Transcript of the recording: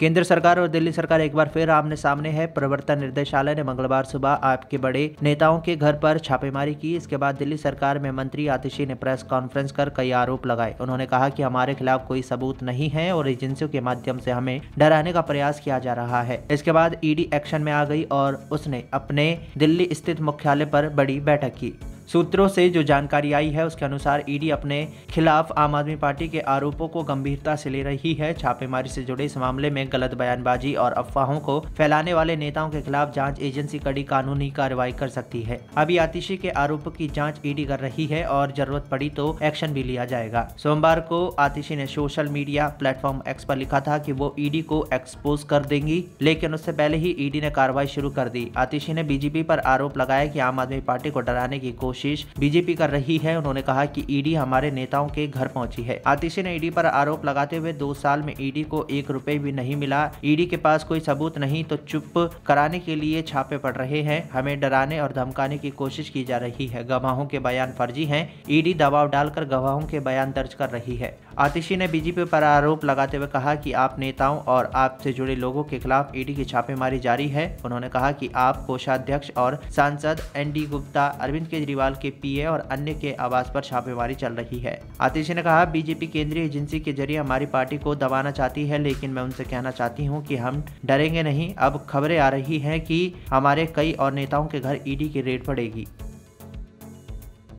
केंद्र सरकार और दिल्ली सरकार एक बार फिर आमने सामने है प्रवर्तन निदेशालय ने मंगलवार सुबह आपके बड़े नेताओं के घर पर छापेमारी की इसके बाद दिल्ली सरकार में मंत्री आतिशी ने प्रेस कॉन्फ्रेंस कर कई आरोप लगाए उन्होंने कहा कि हमारे खिलाफ कोई सबूत नहीं है और एजेंसियों के माध्यम से हमें डराने का प्रयास किया जा रहा है इसके बाद ईडी एक्शन में आ गई और उसने अपने दिल्ली स्थित मुख्यालय पर बड़ी बैठक की सूत्रों से जो जानकारी आई है उसके अनुसार ईडी अपने खिलाफ आम आदमी पार्टी के आरोपों को गंभीरता से ले रही है छापेमारी से जुड़े इस मामले में गलत बयानबाजी और अफवाहों को फैलाने वाले नेताओं के खिलाफ जाँच एजेंसी कड़ी कानूनी कार्रवाई कर सकती है अभी आतिशी के आरोपों की जाँच ईडी कर रही है और जरूरत पड़ी तो एक्शन भी लिया जाएगा सोमवार को आतिशी ने सोशल मीडिया प्लेटफॉर्म एक्स पर लिखा था की वो ईडी को एक्सपोज कर देंगी लेकिन उससे पहले ही ईडी ने कार्रवाई शुरू कर दी आतिशी ने बीजेपी पर आरोप लगाया कि आम आदमी पार्टी को डराने की कोशिश कोशिश बीजेपी कर रही है उन्होंने कहा कि ईडी हमारे नेताओं के घर पहुंची है आतिशी ने ईडी पर आरोप लगाते हुए दो साल में ईडी को एक रुपए भी नहीं मिला ईडी के पास कोई सबूत नहीं तो चुप कराने के लिए छापे पड़ रहे हैं हमें डराने और धमकाने की कोशिश की जा रही है गवाहों के बयान फर्जी है ईडी दबाव डालकर गवाहों के बयान दर्ज कर रही है आतिशी ने बीजेपी पर आरोप लगाते हुए कहा कि आप नेताओं और आपसे जुड़े लोगों के खिलाफ ईडी की छापेमारी जारी है उन्होंने कहा कि आप कोषाध्यक्ष और सांसद एन डी गुप्ता अरविंद केजरीवाल अस्पताल के पीए और अन्य के आवास पर छापेमारी चल रही है आतिशी ने कहा बीजेपी केंद्रीय एजेंसी के जरिए हमारी पार्टी को दबाना चाहती है लेकिन मैं उनसे कहना चाहती हूँ की हम डरेंगे नहीं अब खबरें आ रही है की हमारे कई और नेताओं के घर ईडी की रेड पड़ेगी